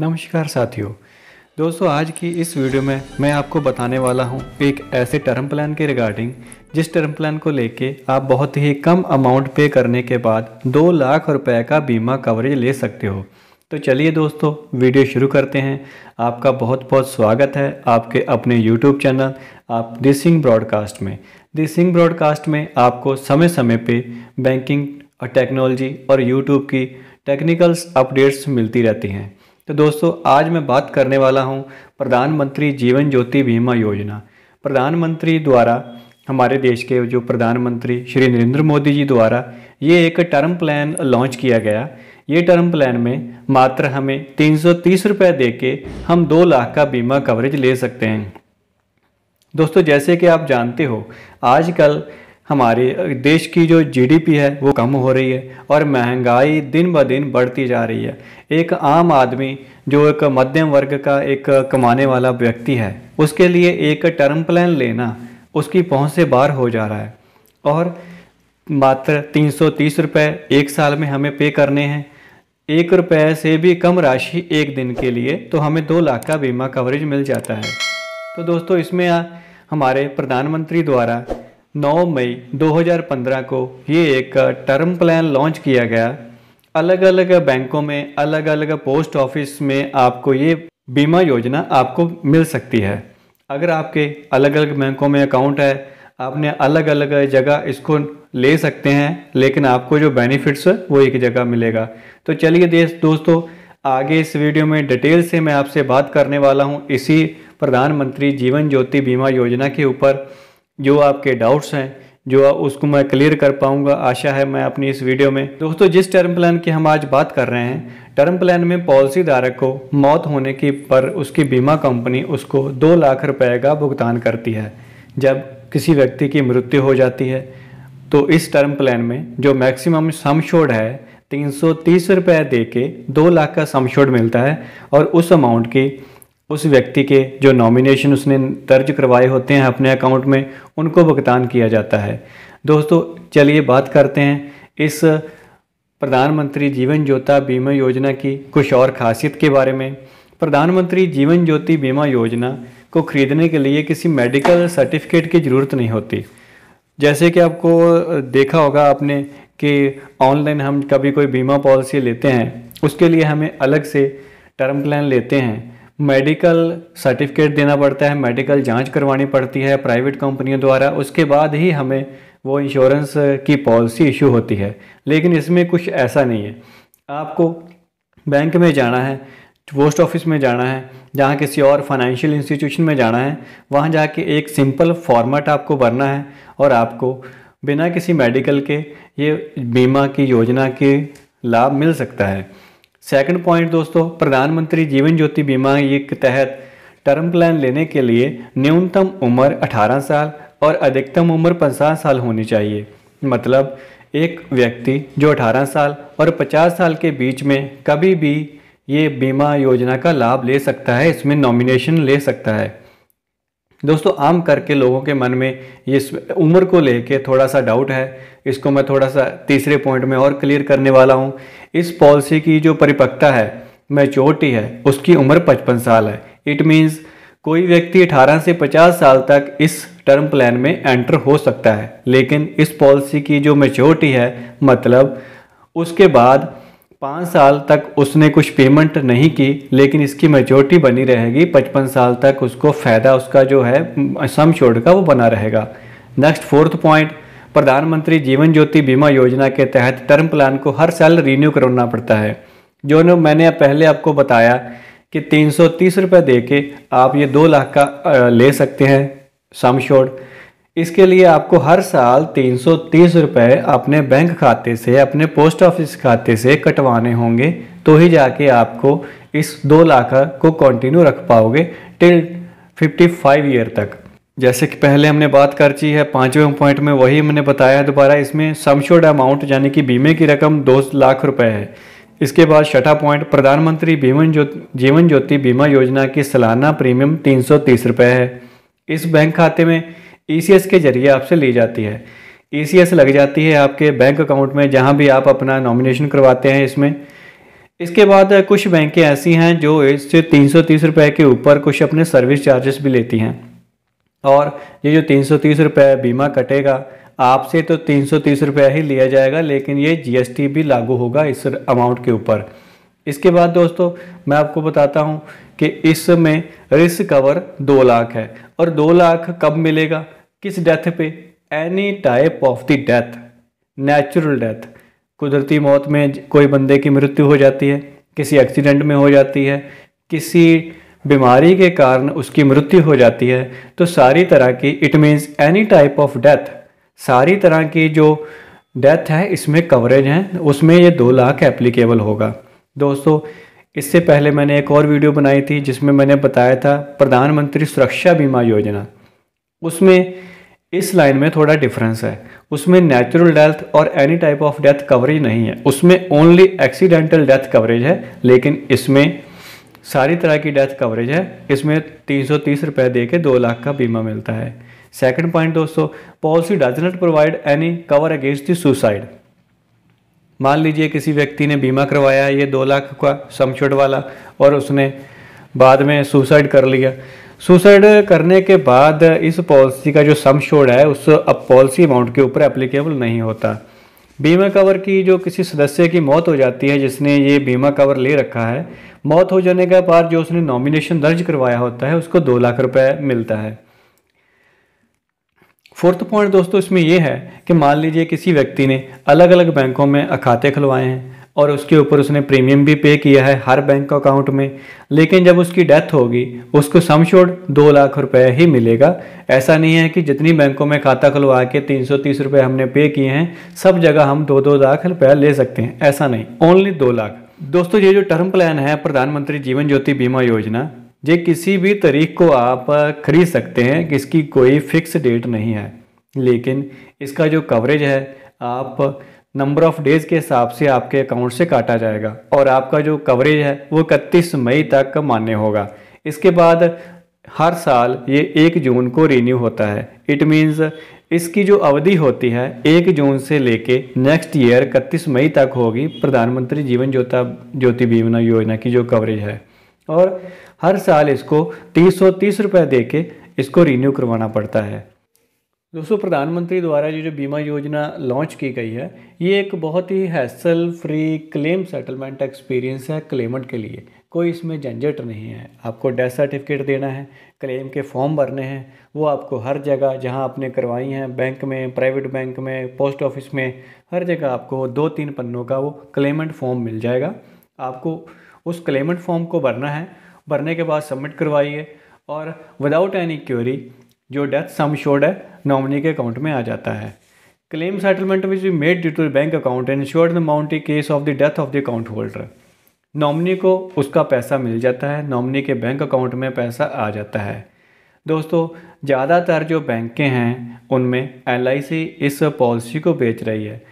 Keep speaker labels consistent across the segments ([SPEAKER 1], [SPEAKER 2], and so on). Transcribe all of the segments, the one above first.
[SPEAKER 1] नमस्कार साथियों दोस्तों आज की इस वीडियो में मैं आपको बताने वाला हूं एक ऐसे टर्म प्लान के रिगार्डिंग जिस टर्म प्लान को लेके आप बहुत ही कम अमाउंट पे करने के बाद दो लाख रुपए का बीमा कवरेज ले सकते हो तो चलिए दोस्तों वीडियो शुरू करते हैं आपका बहुत बहुत स्वागत है आपके अपने यूट्यूब चैनल आप दी सिंह ब्रॉडकास्ट में दिसिंग सिंह ब्रॉडकास्ट में आपको समय समय पर बैंकिंग और टेक्नोलॉजी और यूट्यूब की टेक्निकल्स अपडेट्स मिलती रहती हैं तो दोस्तों आज मैं बात करने वाला हूँ प्रधानमंत्री जीवन ज्योति बीमा योजना प्रधानमंत्री द्वारा हमारे देश के जो प्रधानमंत्री श्री नरेंद्र मोदी जी द्वारा ये एक टर्म प्लान लॉन्च किया गया ये टर्म प्लान में मात्र हमें तीन सौ दे के हम दो लाख का बीमा कवरेज ले सकते हैं दोस्तों जैसे कि आप जानते हो आजकल हमारे देश की जो जीडीपी है वो कम हो रही है और महंगाई दिन ब दिन बढ़ती जा रही है एक आम आदमी जो एक मध्यम वर्ग का एक कमाने वाला व्यक्ति है उसके लिए एक टर्म प्लान लेना उसकी पहुंच से बाहर हो जा रहा है और मात्र तीन सौ तीस रुपये एक साल में हमें पे करने हैं एक रुपये से भी कम राशि एक दिन के लिए तो हमें दो लाख का बीमा कवरेज मिल जाता है तो दोस्तों इसमें हमारे प्रधानमंत्री द्वारा 9 मई 2015 को ये एक टर्म प्लान लॉन्च किया गया अलग अलग बैंकों में अलग अलग पोस्ट ऑफिस में आपको ये बीमा योजना आपको मिल सकती है अगर आपके अलग अलग बैंकों में अकाउंट है आपने अलग अलग जगह इसको ले सकते हैं लेकिन आपको जो बेनिफिट्स है वो एक जगह मिलेगा तो चलिए देश दोस्तों आगे इस वीडियो में डिटेल से मैं आपसे बात करने वाला हूँ इसी प्रधानमंत्री जीवन ज्योति बीमा योजना के ऊपर जो आपके डाउट्स हैं जो उसको मैं क्लियर कर पाऊंगा आशा है मैं अपनी इस वीडियो में दोस्तों जिस टर्म प्लान की हम आज बात कर रहे हैं टर्म प्लान में पॉलिसी धारक को मौत होने की पर उसकी बीमा कंपनी उसको दो लाख रुपए का भुगतान करती है जब किसी व्यक्ति की मृत्यु हो जाती है तो इस टर्म प्लान में जो मैक्सिमम समशोड है तीन सौ तीस रुपये दे के दो लाख का समशोड मिलता है और उस अमाउंट की उस व्यक्ति के जो नॉमिनेशन उसने दर्ज करवाए होते हैं अपने अकाउंट में उनको भुगतान किया जाता है दोस्तों चलिए बात करते हैं इस प्रधानमंत्री जीवन ज्योता बीमा योजना की कुछ और खासियत के बारे में प्रधानमंत्री जीवन ज्योति बीमा योजना को ख़रीदने के लिए किसी मेडिकल सर्टिफिकेट की ज़रूरत नहीं होती जैसे कि आपको देखा होगा आपने कि ऑनलाइन हम कभी कोई बीमा पॉलिसी लेते हैं उसके लिए हमें अलग से टर्म प्लान लेते हैं मेडिकल सर्टिफिकेट देना पड़ता है मेडिकल जांच करवानी पड़ती है प्राइवेट कंपनियों द्वारा उसके बाद ही हमें वो इंश्योरेंस की पॉलिसी इशू होती है लेकिन इसमें कुछ ऐसा नहीं है आपको बैंक में जाना है पोस्ट ऑफिस में जाना है जहाँ किसी और फाइनेंशियल इंस्टीट्यूशन में जाना है वहाँ जाके एक सिंपल फॉर्मेट आपको भरना है और आपको बिना किसी मेडिकल के ये बीमा की योजना के लाभ मिल सकता है सेकंड पॉइंट दोस्तों प्रधानमंत्री जीवन ज्योति बीमा ये के तहत टर्म प्लान लेने के लिए न्यूनतम उम्र 18 साल और अधिकतम उम्र 50 साल होनी चाहिए मतलब एक व्यक्ति जो 18 साल और 50 साल के बीच में कभी भी ये बीमा योजना का लाभ ले सकता है इसमें नॉमिनेशन ले सकता है दोस्तों आम करके लोगों के मन में ये उम्र को लेके थोड़ा सा डाउट है इसको मैं थोड़ा सा तीसरे पॉइंट में और क्लियर करने वाला हूँ इस पॉलिसी की जो परिपक्वता है मैच्योरिटी है उसकी उम्र 55 साल है इट मीन्स कोई व्यक्ति 18 से 50 साल तक इस टर्म प्लान में एंटर हो सकता है लेकिन इस पॉलिसी की जो मैच्योरिटी है मतलब उसके बाद पाँच साल तक उसने कुछ पेमेंट नहीं की लेकिन इसकी मेजोरिटी बनी रहेगी पचपन साल तक उसको फ़ायदा उसका जो है सम शोड़ का वो बना रहेगा नेक्स्ट फोर्थ पॉइंट प्रधानमंत्री जीवन ज्योति बीमा योजना के तहत टर्म प्लान को हर साल रीन्यू करवाना पड़ता है जो न मैंने पहले आपको बताया कि तीन सौ तीस रुपये दे के आप ये दो लाख का ले सकते हैं सम शोड़ इसके लिए आपको हर साल तीन सौ अपने बैंक खाते से अपने पोस्ट ऑफिस खाते से कटवाने होंगे तो ही जाके आपको इस दो लाख को कंटिन्यू रख पाओगे टिल 55 ईयर तक जैसे कि पहले हमने बात कर ची है पाँचवें पॉइंट में वही हमने बताया दोबारा इसमें समशोड अमाउंट यानी कि बीमे की रकम दो लाख रुपए है इसके बाद छठा पॉइंट प्रधानमंत्री बीमन ज्योति जीवन ज्योति बीमा योजना की सालाना प्रीमियम तीन सौ तीस रुपये है इस बैंक खाते में ई e के जरिए आपसे ली जाती है ई e लग जाती है आपके बैंक अकाउंट में जहाँ भी आप अपना नॉमिनेशन करवाते हैं इसमें इसके बाद कुछ बैंकें ऐसी हैं जो इससे तीन सौ के ऊपर कुछ अपने सर्विस चार्जेस भी लेती हैं और ये जो तीन सौ बीमा कटेगा आपसे तो तीन सौ ही लिया जाएगा लेकिन ये जीएसटी भी लागू होगा इस अमाउंट के ऊपर इसके बाद दोस्तों मैं आपको बताता हूं कि इसमें रिस्क कवर दो लाख है और दो लाख कब मिलेगा किस डेथ पे any type of the death natural death कुदरती मौत में कोई बंदे की मृत्यु हो जाती है किसी एक्सीडेंट में हो जाती है किसी बीमारी के कारण उसकी मृत्यु हो जाती है तो सारी तरह की it means any type of death सारी तरह की जो डेथ है इसमें कवरेज है उसमें ये दो लाख एप्लीकेबल होगा दोस्तों इससे पहले मैंने एक और वीडियो बनाई थी जिसमें मैंने बताया था प्रधानमंत्री सुरक्षा बीमा योजना उसमें इस लाइन में थोड़ा डिफरेंस है उसमें नेचुरल डेथ और any type of death coverage नहीं है उसमें ओनली एक्सीडेंटल डेथ कवरेज है लेकिन इसमें सारी तरह की डेथ कवरेज है इसमें तीन सौ तीस रुपये दे के दो लाख का बीमा मिलता है सेकंड पॉइंट दोस्तों policy does not provide any cover against the suicide मान लीजिए किसी व्यक्ति ने बीमा करवाया ये दो लाख का समशुड वाला और उसने बाद में सुसाइड कर लिया सुसाइड करने के बाद इस पॉलिसी का जो समशोड है उस अब पॉलिसी अमाउंट के ऊपर एप्लीकेबल नहीं होता बीमा कवर की जो किसी सदस्य की मौत हो जाती है जिसने ये बीमा कवर ले रखा है मौत हो जाने के बाद जो उसने नॉमिनेशन दर्ज करवाया होता है उसको दो लाख रुपए मिलता है फोर्थ पॉइंट दोस्तों इसमें यह है कि मान लीजिए किसी व्यक्ति ने अलग अलग बैंकों में खाते खुलवाए हैं और उसके ऊपर उसने प्रीमियम भी पे किया है हर बैंक अकाउंट में लेकिन जब उसकी डेथ होगी उसको समशोड़ दो लाख रुपए ही मिलेगा ऐसा नहीं है कि जितनी बैंकों में खाता खुलवा के तीन सौ तीस रुपये हमने पे किए हैं सब जगह हम दो दो लाख रुपया ले सकते हैं ऐसा नहीं ओनली दो लाख दोस्तों ये जो टर्म प्लान है प्रधानमंत्री जीवन ज्योति बीमा योजना ये किसी भी तारीख को आप खरीद सकते हैं इसकी कोई फिक्स डेट नहीं है लेकिन इसका जो कवरेज है आप नंबर ऑफ डेज़ के हिसाब से आपके अकाउंट से काटा जाएगा और आपका जो कवरेज है वो इकतीस मई तक मान्य होगा इसके बाद हर साल ये एक जून को रीन्यू होता है इट मीन्स इसकी जो अवधि होती है एक जून से लेके नेक्स्ट ईयर इकतीस मई तक होगी प्रधानमंत्री जीवन ज्योता ज्योति बीमा योजना की जो कवरेज है और हर साल इसको तीस सौ तीस रुपये दे के इसको रिन्यू करवाना पड़ता है दोस्तों प्रधानमंत्री द्वारा ये जो बीमा योजना लॉन्च की गई है ये एक बहुत ही hassle free claim settlement experience है क्लेमेंट के लिए कोई इसमें झंझट नहीं है आपको डेथ सर्टिफिकेट देना है क्लेम के फॉर्म भरने हैं वो आपको हर जगह जहां आपने करवाई हैं बैंक में प्राइवेट बैंक में पोस्ट ऑफिस में हर जगह आपको दो तीन पन्नों का वो क्लेमेंट फॉर्म मिल जाएगा आपको उस क्लेमेंट फॉर्म को भरना है भरने के बाद सबमिट करवाइए और विदाउट एनी क्यूरी जो डेथ सम शोड है नॉमिनी के अकाउंट में आ जाता है claim settlement which be made due to bank account and insured the amount in case of the death of the account holder nominee को उसका पैसा मिल जाता है नॉमिनी के बैंक अकाउंट में पैसा आ जाता है दोस्तों ज़्यादातर जो बैंकें हैं उनमें एल इस पॉलिसी को बेच रही है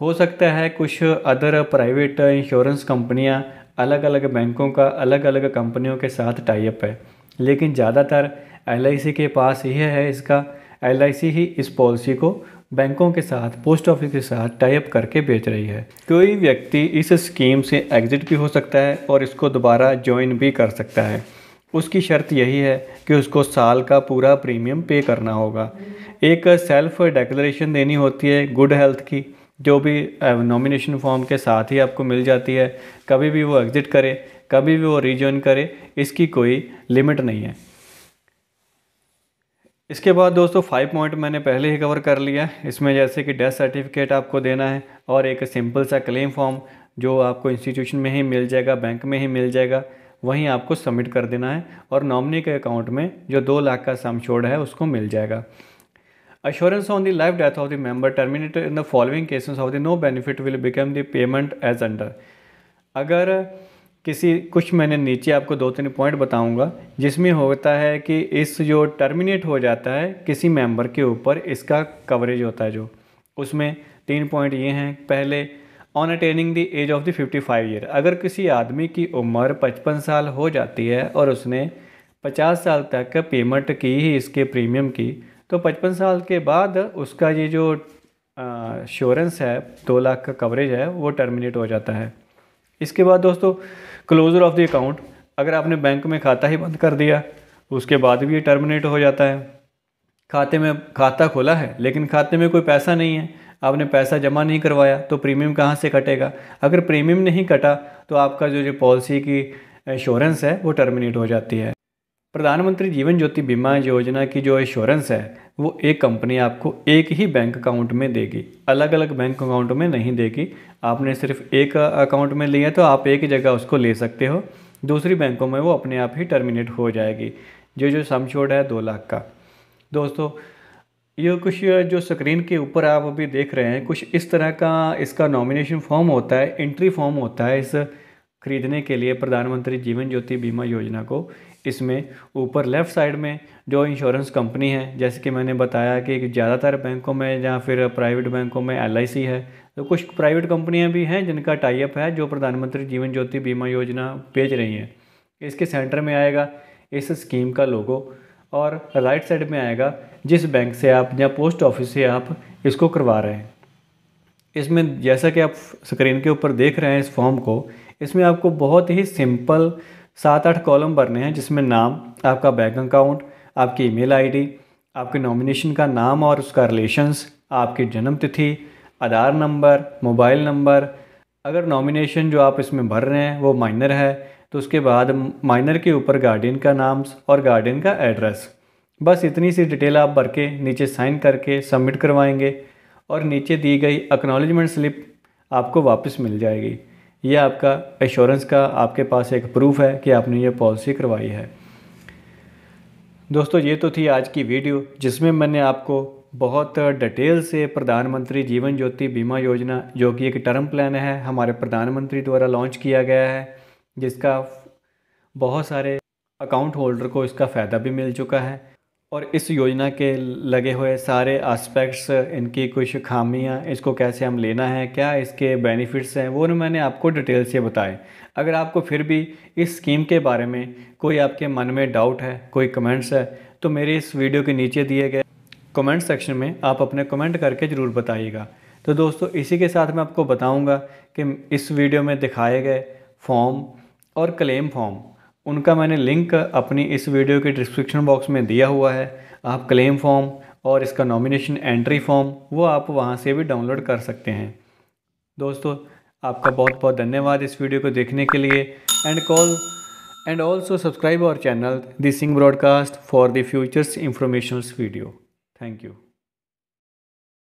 [SPEAKER 1] हो सकता है कुछ अदर प्राइवेट इंश्योरेंस कंपनियां अलग अलग बैंकों का अलग अलग कंपनियों के साथ टाइप है लेकिन ज़्यादातर एल के पास यह है इसका एल ही इस पॉलिसी को बैंकों के साथ पोस्ट ऑफिस के साथ टाइप करके बेच रही है कोई व्यक्ति इस स्कीम से एग्जिट भी हो सकता है और इसको दोबारा ज्वाइन भी कर सकता है उसकी शर्त यही है कि उसको साल का पूरा प्रीमियम पे करना होगा एक सेल्फ डेक्लेशन देनी होती है गुड हेल्थ की जो भी नॉमिनेशन फॉर्म के साथ ही आपको मिल जाती है कभी भी वो एग्ज़िट करे कभी भी वो रिजॉइन करे इसकी कोई लिमिट नहीं है इसके बाद दोस्तों फाइव पॉइंट मैंने पहले ही कवर कर लिया इसमें जैसे कि डेथ सर्टिफिकेट आपको देना है और एक सिंपल सा क्लेम फॉर्म जो आपको इंस्टीट्यूशन में ही मिल जाएगा बैंक में ही मिल जाएगा वहीं आपको सबमिट कर देना है और नॉमिनी के अकाउंट में जो दो लाख का सम है उसको मिल जाएगा Assurance on the life death of the member terminated in the following cases of the no benefit will become the payment as under. अगर किसी कुछ मैंने नीचे आपको दो तीन पॉइंट बताऊंगा जिसमें होता है कि इस जो टर्मिनेट हो जाता है किसी मेंबर के ऊपर इसका कवरेज होता है जो उसमें तीन पॉइंट ये हैं पहले on attaining the age of the 55 year अगर किसी आदमी की उम्र 55 साल हो जाती है और उसने 50 साल तक पेमेंट की ही इसके प्रीमियम की तो पचपन साल के बाद उसका ये जो श्योरेंस है दो लाख का कवरेज है वो टर्मिनेट हो जाता है इसके बाद दोस्तों क्लोज़र ऑफ द अकाउंट अगर आपने बैंक में खाता ही बंद कर दिया उसके बाद भी ये टर्मिनेट हो जाता है खाते में खाता खोला है लेकिन खाते में कोई पैसा नहीं है आपने पैसा जमा नहीं करवाया तो प्रीमियम कहाँ से कटेगा अगर प्रीमियम नहीं कटा तो आपका जो जो पॉलिसी की इंश्योरेंस है वो टर्मिनेट हो जाती है प्रधानमंत्री जीवन ज्योति बीमा योजना की जो इंश्योरेंस है वो एक कंपनी आपको एक ही बैंक अकाउंट में देगी अलग अलग बैंक अकाउंट में नहीं देगी आपने सिर्फ एक अकाउंट में लिया तो आप एक जगह उसको ले सकते हो दूसरी बैंकों में वो अपने आप ही टर्मिनेट हो जाएगी जो जो सम छोड़ है दो लाख का दोस्तों ये कुछ जो स्क्रीन के ऊपर आप अभी देख रहे हैं कुछ इस तरह का इसका नॉमिनेशन फॉर्म होता है एंट्री फॉर्म होता है इस खरीदने के लिए प्रधानमंत्री जीवन ज्योति बीमा योजना को इसमें ऊपर लेफ़्ट साइड में जो इंश्योरेंस कंपनी है जैसे कि मैंने बताया कि ज़्यादातर बैंकों में या फिर प्राइवेट बैंकों में एल है तो कुछ प्राइवेट कंपनियां भी हैं जिनका टाइप है जो प्रधानमंत्री जीवन ज्योति बीमा योजना बेच रही हैं इसके सेंटर में आएगा इस स्कीम का लोगो और राइट साइड में आएगा जिस बैंक से आप या पोस्ट ऑफिस से आप इसको करवा रहे हैं इसमें जैसा कि आप स्क्रीन के ऊपर देख रहे हैं इस फॉर्म को इसमें आपको बहुत ही सिंपल सात आठ कॉलम भरने हैं जिसमें नाम आपका बैंक अकाउंट आपकी ईमेल आईडी, आपके नॉमिनेशन का नाम और उसका रिलेशंस आपकी जन्म तिथि आधार नंबर मोबाइल नंबर अगर नॉमिनेशन जो आप इसमें भर रहे हैं वो माइनर है तो उसके बाद माइनर के ऊपर गार्डियन का नाम और गार्डियन का एड्रेस बस इतनी सी डिटेल आप भर के नीचे साइन करके सबमिट करवाएंगे और नीचे दी गई अक्नॉलेजमेंट स्लिप आपको वापस मिल जाएगी ये आपका एश्योरेंस का आपके पास एक प्रूफ है कि आपने ये पॉलिसी करवाई है दोस्तों ये तो थी आज की वीडियो जिसमें मैंने आपको बहुत डिटेल से प्रधानमंत्री जीवन ज्योति बीमा योजना जो कि एक टर्म प्लान है हमारे प्रधानमंत्री द्वारा लॉन्च किया गया है जिसका बहुत सारे अकाउंट होल्डर को इसका फ़ायदा भी मिल चुका है और इस योजना के लगे हुए सारे एस्पेक्ट्स इनकी कुछ खामियां इसको कैसे हम लेना है क्या इसके बेनिफिट्स हैं वो मैंने आपको डिटेल से बताए अगर आपको फिर भी इस स्कीम के बारे में कोई आपके मन में डाउट है कोई कमेंट्स है तो मेरे इस वीडियो के नीचे दिए गए कमेंट सेक्शन में आप अपने कमेंट करके ज़रूर बताइएगा तो दोस्तों इसी के साथ मैं आपको बताऊँगा कि इस वीडियो में दिखाए गए फॉर्म और क्लेम फॉर्म उनका मैंने लिंक अपनी इस वीडियो के डिस्क्रिप्शन बॉक्स में दिया हुआ है आप क्लेम फॉर्म और इसका नॉमिनेशन एंट्री फॉर्म वो आप वहाँ से भी डाउनलोड कर सकते हैं दोस्तों आपका बहुत बहुत धन्यवाद इस वीडियो को देखने के लिए and call and also subscribe our channel the sing broadcast for the futures information video thank you